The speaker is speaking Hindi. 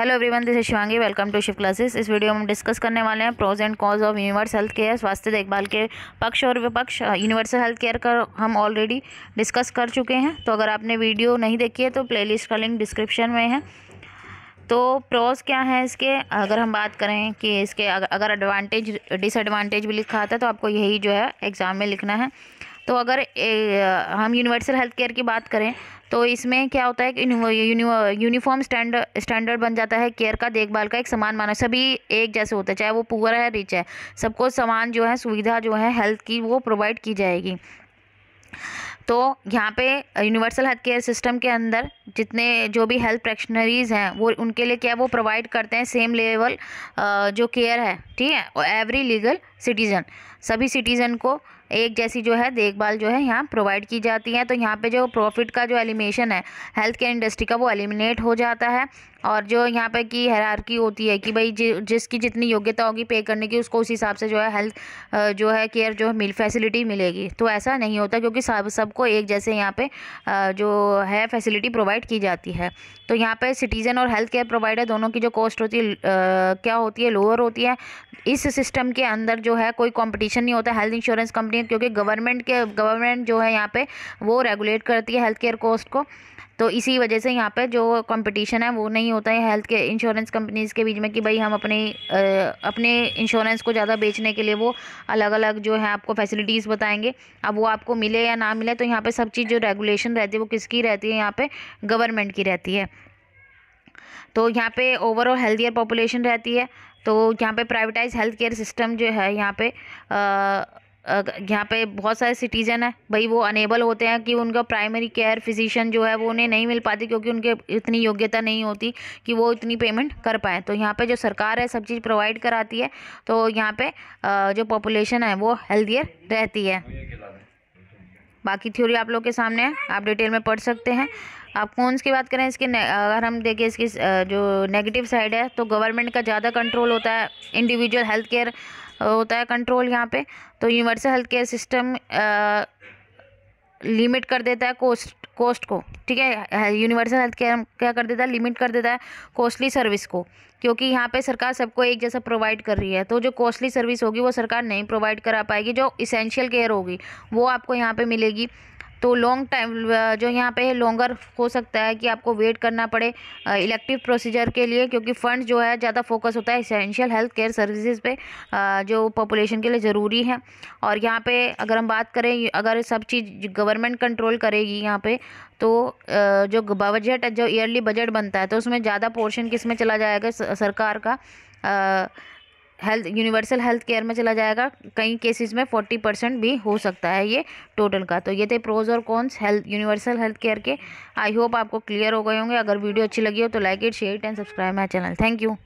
hello everyone this Shivangi welcome to Shiv classes इस वीडियो में हम डिस्कस करने वाले हैं pros and cons of universe health care स्वास्थ्य देखभाल के पक्ष और विपक्ष यूनिवर्सल हेल्थ केयर का हम ऑलरेडी डिस्कस कर चुके हैं तो अगर आपने वीडियो नहीं देखी है तो प्ले का लिंक डिस्क्रिप्शन में है तो प्रोज क्या है इसके अगर हम बात करें कि इसके अगर एडवांटेज डिसएडवांटेज भी लिखा आता है तो आपको यही जो है एग्ज़ाम में लिखना है तो अगर ए, हम यूनिवर्सल हेल्थ केयर की बात करें तो इसमें क्या होता है कि यूनिफॉर्म स्टैंड स्टैंडर्ड बन जाता है केयर का देखभाल का एक समान माना सभी एक जैसे होते हैं चाहे वो पुअर है रिच है सबको समान जो है सुविधा जो है हेल्थ की वो प्रोवाइड की जाएगी तो यहाँ पे यूनिवर्सल हेल्थ केयर सिस्टम के अंदर जितने जो भी हेल्थ प्रैक्शनरीज़ हैं वो उनके लिए क्या वो प्रोवाइड करते हैं सेम लेवल जो केयर है ठीक है एवरी लीगल सिटीज़न सभी सिटीज़न को एक जैसी जो है देखभाल जो है यहाँ प्रोवाइड की जाती है तो यहाँ पे जो प्रॉफिट का जो एलिमिनेशन है हेल्थ केयर इंडस्ट्री का वो एलिमिनेट हो जाता है और जो यहाँ पे की हैरारकी होती है कि भाई जि, जिसकी जितनी योग्यता होगी पे करने की उसको उस हिसाब से जो है हेल्थ जो है केयर जो मिल फैसिलिटी मिलेगी तो ऐसा नहीं होता क्योंकि सब सबको एक जैसे यहाँ पे जो है फैसिलिटी प्रोवाइड की जाती है तो यहाँ पे सिटीज़न और हेल्थ केयर प्रोवाइडर दोनों की जो कॉस्ट होती है क्या होती है लोअर होती है इस सिस्टम के अंदर जो जो है कोई कंपटीशन नहीं होता हेल्थ इंश्योरेंस कंपनी क्योंकि गवर्नमेंट के गवर्नमेंट जो है यहाँ पे वो रेगुलेट करती है हेल्थ केयर कॉस्ट को तो इसी वजह से यहाँ पे जो कंपटीशन है वो नहीं होता है हेल्थ के इंश्योरेंस कंपनीज़ के बीच में कि भाई हम अपने अपने इंश्योरेंस को ज़्यादा बेचने के लिए वो अलग अलग जो है आपको फैसिलिटीज़ बताएंगे अब वो आपको मिले या ना मिले तो यहाँ पे सब चीज़ जो रेगुलेशन रहती है वो किसकी रहती है यहाँ पे गवर्नमेंट की रहती है तो यहाँ पे ओवरऑल हेल्थियर पॉपुलेशन रहती है तो यहाँ पे प्राइवेटाइज हेल्थ केयर सिस्टम जो है यहाँ पे यहाँ पे बहुत सारे सिटीज़न हैं भाई वो अनेबल होते हैं कि उनका प्राइमरी केयर फिजिशियन जो है वो उन्हें नहीं मिल पाती क्योंकि उनके इतनी योग्यता नहीं होती कि वो इतनी पेमेंट कर पाएँ तो यहाँ पे जो सरकार है सब चीज़ प्रोवाइड कराती है तो यहाँ पे जो पॉपुलेशन है वो हेल्दियर रहती है बाकी थ्योरी आप लोग के सामने है आप डिटेल में पढ़ सकते हैं आप कौनस की बात करें इसके अगर हम देखें इसकी जो नेगेटिव साइड है तो गवर्नमेंट का ज़्यादा कंट्रोल होता है इंडिविजुअल हेल्थ केयर होता है कंट्रोल यहाँ पे तो universal health care system limit कर देता है कोस्ट कोस्ट को ठीक है यूनिवर्सल हेल्थ केयर क्या कर देता है लिमिट कर देता है कॉस्टली सर्विस को क्योंकि यहाँ पे सरकार सबको एक जैसा प्रोवाइड कर रही है तो जो कॉस्टली सर्विस होगी वो सरकार नहीं प्रोवाइड करा पाएगी जो इसेंशियल केयर होगी वो आपको यहाँ पे मिलेगी तो लॉन्ग टाइम जो यहाँ पे है लॉन्गर हो सकता है कि आपको वेट करना पड़े इलेक्टिव प्रोसीजर के लिए क्योंकि फ़ंड जो है ज़्यादा फोकस होता है इसेंशियल हेल्थ केयर सर्विसेज पे जो पॉपुलेशन के लिए ज़रूरी है और यहाँ पे अगर हम बात करें अगर सब चीज़ गवर्नमेंट कंट्रोल करेगी यहाँ पर तो जो बजट जो ईयरली बजट बनता है तो उसमें ज़्यादा पोर्शन किस में चला जाएगा सरकार का हेल्थ यूनिवर्सल हेल्थ केयर में चला जाएगा कई केसेस में फोर्टी परसेंट भी हो सकता है ये टोटल का तो ये थे प्रोज और cons health universal health care के आई होप आपको क्लियर हो गए होंगे अगर वीडियो अच्छी लगी हो तो like it share and subscribe my channel thank you